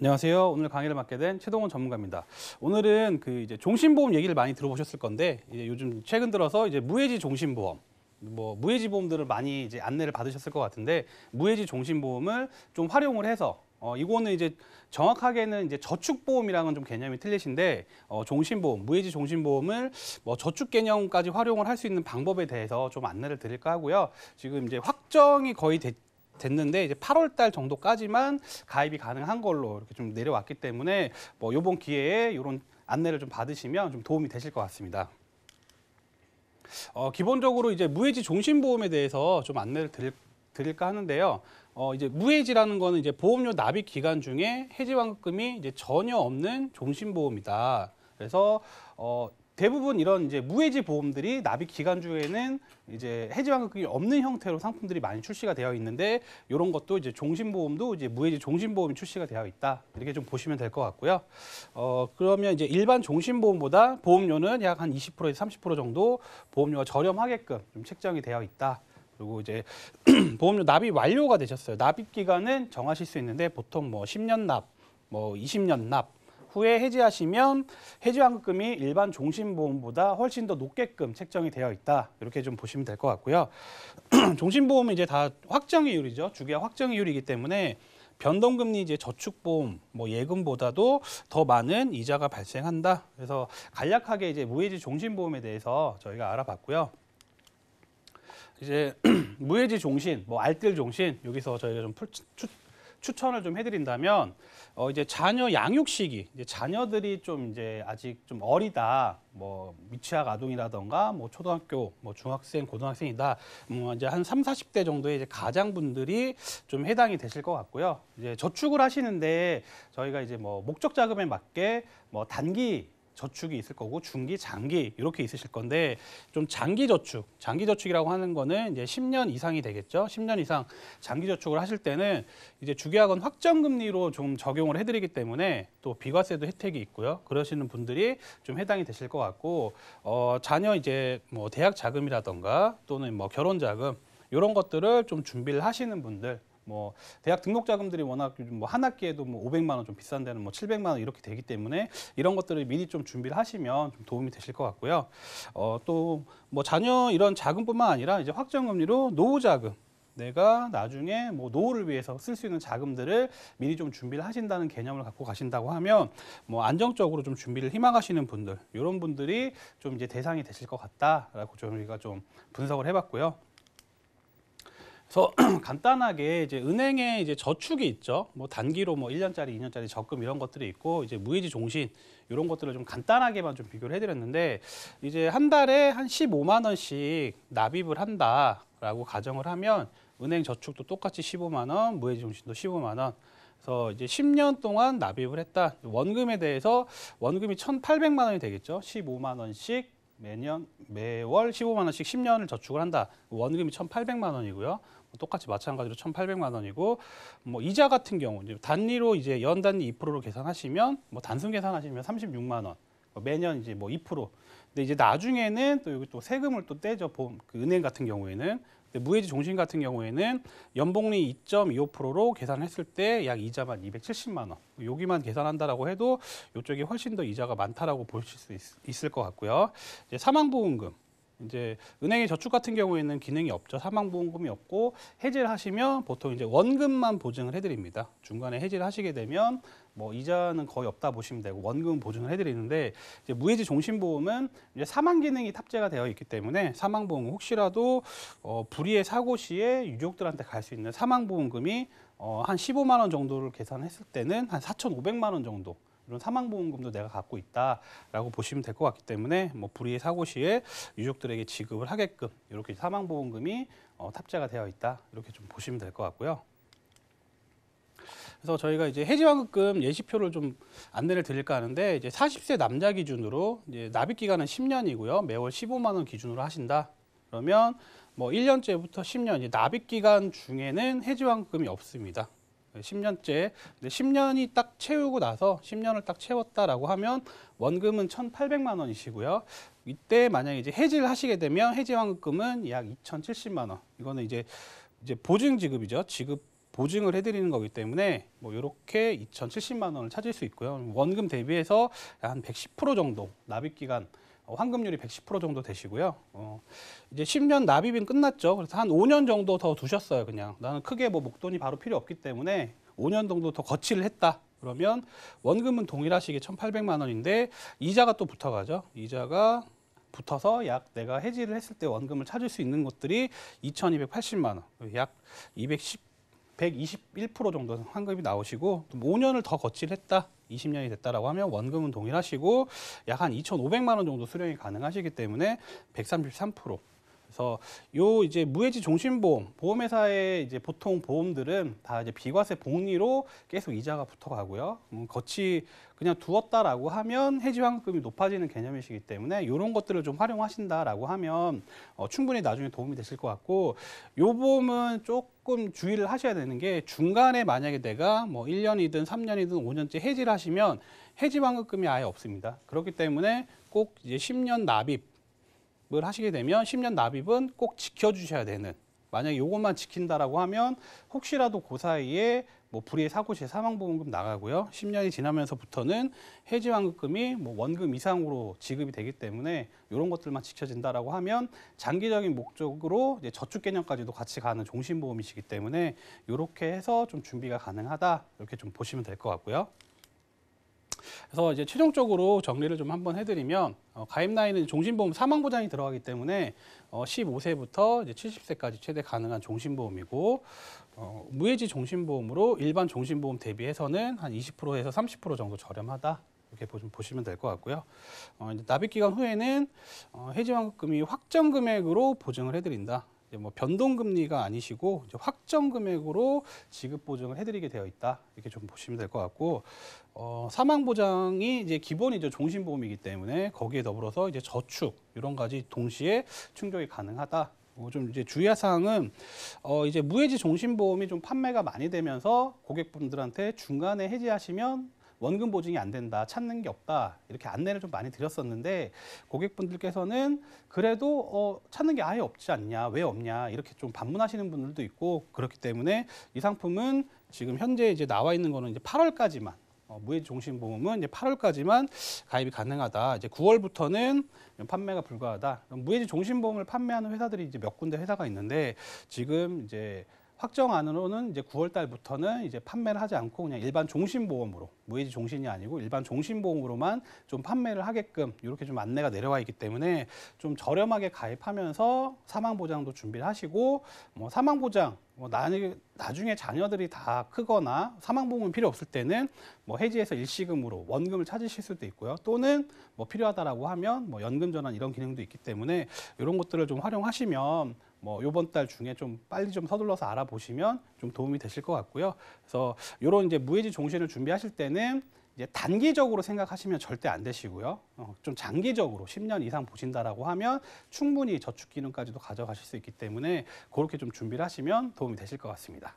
안녕하세요. 오늘 강의를 맡게 된 최동원 전문가입니다. 오늘은 그 이제 종신보험 얘기를 많이 들어보셨을 건데 이제 요즘 최근 들어서 이제 무해지 종신보험 뭐 무해지 보험들을 많이 이제 안내를 받으셨을 것 같은데 무해지 종신보험을 좀 활용을 해서 어 이거는 이제 정확하게는 이제 저축보험이랑은 좀 개념이 틀리신데 어 종신보험 무해지 종신보험을 뭐 저축 개념까지 활용을 할 수 있는 방법에 대해서 좀 안내를 드릴까 하고요. 지금 이제 확정이 거의 됐 됐는데 이제 8월 달 정도까지만 가입이 가능한 걸로 이렇게 좀 내려왔기 때문에 뭐 요번 기회에 이런 안내를 좀 받으시면 좀 도움이 되실 것 같습니다. 어, 기본적으로 이제 무해지 종신보험에 대해서 좀 안내를 드릴, 드릴까 하는데요. 어, 이제 무해지라는 거는 이제 보험료 납입 기간 중에 해지 환급금이 이제 전혀 없는 종신보험이다. 그래서 어, 대부분 이런 이제 무해지 보험들이 납입 기간 중에는 이제 해지 환급금이 없는 형태로 상품들이 많이 출시가 되어 있는데 이런 것도 이제 종신보험도 이제 무해지 종신보험이 출시가 되어 있다 이렇게 좀 보시면 될 것 같고요. 어 그러면 이제 일반 종신보험보다 보험료는 약 한 20%에서 30% 정도 보험료가 저렴하게끔 좀 책정이 되어 있다. 그리고 이제 보험료 납입 완료가 되셨어요. 납입 기간은 정하실 수 있는데 보통 뭐 10년 납, 뭐 20년 납 후에 해지하시면 해지 환급금이 일반 종신보험보다 훨씬 더 높게끔 책정이 되어 있다. 이렇게 좀 보시면 될 것 같고요. 종신보험은 이제 다 확정이율이죠. 주기와 확정이율이기 때문에 변동금리 이제 저축보험 뭐 예금보다도 더 많은 이자가 발생한다. 그래서 간략하게 이제 무해지 종신보험에 대해서 저희가 알아봤고요. 이제 무해지 종신, 뭐 알뜰 종신 여기서 저희가 좀 풀, 추, 추천을 좀 해드린다면 어 이제 자녀 양육 시기 이제 자녀들이 좀 이제 아직 좀 어리다 뭐 미취학 아동이라던가 뭐 초등학교 뭐 중학생 고등학생이다 뭐 이제 한 삼 사십 대 정도의 이제 가장분들이 좀 해당이 되실 것 같고요 이제 저축을 하시는데 저희가 이제 뭐 목적 자금에 맞게 뭐 단기 저축이 있을 거고 중기, 장기 이렇게 있으실 건데 좀 장기 저축, 장기 저축이라고 하는 거는 이제 10년 이상이 되겠죠. 10년 이상 장기 저축을 하실 때는 이제 주계약은 확정 금리로 좀 적용을 해드리기 때문에 또 비과세도 혜택이 있고요. 그러시는 분들이 좀 해당이 되실 것 같고 어, 자녀 이제 뭐 대학 자금이라던가 또는 뭐 결혼 자금 이런 것들을 좀 준비를 하시는 분들 뭐 대학 등록 자금들이 워낙 뭐한 학기에도 뭐 500만 원 좀 비싼 데는 뭐 700만 원 이렇게 되기 때문에 이런 것들을 미리 좀 준비를 하시면 좀 도움이 되실 것 같고요. 어, 또뭐 자녀 이런 자금뿐만 아니라 이제 확정금리로 노후 자금 내가 나중에 뭐 노후를 위해서 쓸 수 있는 자금들을 미리 좀 준비를 하신다는 개념을 갖고 가신다고 하면 뭐 안정적으로 좀 준비를 희망하시는 분들 이런 분들이 좀 이제 대상이 되실 것 같다라고 저희가 좀 분석을 해봤고요. 그래서 간단하게 이제 은행에 이제 저축이 있죠. 뭐 단기로 뭐 1년짜리, 2년짜리 적금 이런 것들이 있고 이제 무해지 종신 이런 것들을 좀 간단하게만 좀 비교를 해드렸는데 이제 한 달에 한 15만 원씩 납입을 한다라고 가정을 하면 은행 저축도 똑같이 15만 원, 무해지 종신도 15만 원. 그래서 이제 10년 동안 납입을 했다. 원금에 대해서 원금이 1,800만 원이 되겠죠. 15만 원씩 매년 매월 15만 원씩 10년을 저축을 한다. 원금이 1,800만 원이고요. 똑같이 마찬가지로 천팔백만 원이고 뭐 이자 같은 경우 이제 단리로 이제 연단리 이프로로 계산하시면 뭐 단순 계산하시면 삼십육만 원. 뭐 매년 이제 뭐 이프로. 근데 이제 나중에는 또 여기 또 세금을 또 떼죠. 보그 은행 같은 경우에는 근데 무해지 종신 같은 경우에는 연봉리 2.25%로 계산했을 때 약 이자만 270만 원. 여기만 계산한다라고 해도 이쪽이 훨씬 더 이자가 많다라고 보실 수 있, 을것 같고요. 이제 사망보험금. 이제 은행의 저축 같은 경우에는 기능이 없죠. 사망보험금이 없고 해지를 하시면 보통 이제 원금만 보증을 해드립니다. 중간에 해지를 하시게 되면 뭐 이자는 거의 없다 보시면 되고 원금 보증을 해드리는데 이제 무해지 종신보험은 이제 사망 기능이 탑재가 되어 있기 때문에 사망보험 혹시라도 어 불의의 사고 시에 유족들한테 갈 수 있는 사망보험금이 어, 한 15만 원 정도를 계산했을 때는 한 4,500만 원 정도 이런 사망보험금도 내가 갖고 있다라고 보시면 될 것 같기 때문에 뭐 불의의 사고 시에 유족들에게 지급을 하게끔 이렇게 사망보험금이 어, 탑재가 되어 있다 이렇게 좀 보시면 될 것 같고요. 그래서 저희가 이제 해지환급금 예시표를 좀 안내를 드릴까 하는데 이제 40세 남자 기준으로 이제 납입 기간은 10년이고요. 매월 15만 원 기준으로 하신다. 그러면 뭐 1년째부터 10년 이제 납입 기간 중에는 해지환급금이 없습니다. 10년째. 근데 10년이 딱 채우고 나서 10년을 딱 채웠다라고 하면 원금은 1,800만 원이시고요. 이때 만약에 이제 해지를 하시게 되면 해지 환급금은 약 2,070만 원. 이거는 이제 이제 보증 지급이죠. 지급 보증을 해드리는 거기 때문에 뭐 이렇게 2,070만 원을 찾을 수 있고요. 원금 대비해서 한 110% 정도 납입 기간 어, 환급률이 110% 정도 되시고요. 어, 이제 10년 납입은 끝났죠. 그래서 한 5년 정도 더 두셨어요. 그냥 나는 크게 뭐 목돈이 바로 필요 없기 때문에 5년 정도 더 거치를 했다. 그러면 원금은 동일하시게 1,800만 원인데 이자가 또 붙어가죠. 이자가 붙어서 약 내가 해지를 했을 때 원금을 찾을 수 있는 것들이 2,280만 원, 약 210. 121% 정도 환급이 나오시고 5년을 더 거치를 했다. 20년이 됐다라고 하면 원금은 동일하시고 약 한 2,500만 원 정도 수령이 가능하시기 때문에 133% 그래서 요 이제 무해지 종신보험 보험회사의 이제 보통 보험들은 다 이제 비과세 복리로 계속 이자가 붙어가고요. 음, 거치 그냥 두었다라고 하면 해지 환급이 금 높아지는 개념이시기 때문에 이런 것들을 좀 활용하신다라고 하면 어, 충분히 나중에 도움이 되실 것 같고 요 보험은 조금 주의를 하셔야 되는 게 중간에 만약에 내가 뭐 1년이든 3년이든 5년째 해지를 하시면 해지 환급금이 아예 없습니다. 그렇기 때문에 꼭 이제 10년 납입 납입을 하시게 되면 10년 납입은 꼭 지켜주셔야 되는 만약에 이것만 지킨다라고 하면 혹시라도 그 사이에 뭐 불의의 사고 시 사망보험금 나가고요. 10년이 지나면서부터는 해지환급금이 뭐 원금 이상으로 지급이 되기 때문에 이런 것들만 지켜진다라고 하면 장기적인 목적으로 이제 저축 개념까지도 같이 가는 종신보험이시기 때문에 이렇게 해서 좀 준비가 가능하다 이렇게 좀 보시면 될 것 같고요. 그래서 이제 최종적으로 정리를 좀 한번 해드리면 어, 가입 나이는 종신보험 사망 보장이 들어가기 때문에 어, 15세부터 이제 70세까지 최대 가능한 종신보험이고 어, 무해지 종신보험으로 일반 종신보험 대비해서는 한 20%에서 30% 정도 저렴하다. 이렇게 보시면 될 것 같고요. 어, 이제 납입 기간 후에는 어, 해지환급금이 확정 금액으로 보증을 해드린다. 뭐 변동 금리가 아니시고 확정 금액으로 지급 보증을 해드리게 되어 있다 이렇게 좀 보시면 될 것 같고 어, 사망 보장이 이제 기본이죠 종신보험이기 때문에 거기에 더불어서 이제 저축 이런 가지 동시에 충족이 가능하다. 어, 좀 이제 주의할 사항은 어 이제 무해지 종신보험이 좀 판매가 많이 되면서 고객분들한테 중간에 해지하시면 원금 보증이 안 된다, 찾는 게 없다 이렇게 안내를 좀 많이 드렸었는데 고객분들께서는 그래도 어, 찾는 게 아예 없지 않냐, 왜 없냐 이렇게 좀 반문하시는 분들도 있고 그렇기 때문에 이 상품은 지금 현재 이제 나와 있는 거는 이제 8월까지만 어, 무해지종신보험은 이제 8월까지만 가입이 가능하다. 이제 9월부터는 판매가 불가하다. 무해지종신보험을 판매하는 회사들이 이제 몇 군데 회사가 있는데 지금 이제 확정안으로는 이제 9월 달부터는 이제 판매를 하지 않고 그냥 일반 종신보험으로 무해지 종신이 아니고 일반 종신보험으로만 좀 판매를 하게끔 이렇게 좀 안내가 내려와 있기 때문에 좀 저렴하게 가입하면서 사망보장도 준비를 하시고 뭐 사망보장 뭐 나중에 자녀들이 다 크거나 사망보험은 필요 없을 때는 뭐 해지해서 일시금으로 원금을 찾으실 수도 있고요. 또는 뭐 필요하다라고 하면 뭐 연금 전환 이런 기능도 있기 때문에 이런 것들을 좀 활용하시면 뭐 요번 달 중에 좀 빨리 좀 서둘러서 알아보시면 좀 도움이 되실 것 같고요. 그래서 요런 이제 무해지 종신을 준비하실 때는 이제 단기적으로 생각하시면 절대 안 되시고요. 어, 좀 장기적으로 10년 이상 보신다라고 하면 충분히 저축 기능까지도 가져가실 수 있기 때문에 그렇게 좀 준비를 하시면 도움이 되실 것 같습니다.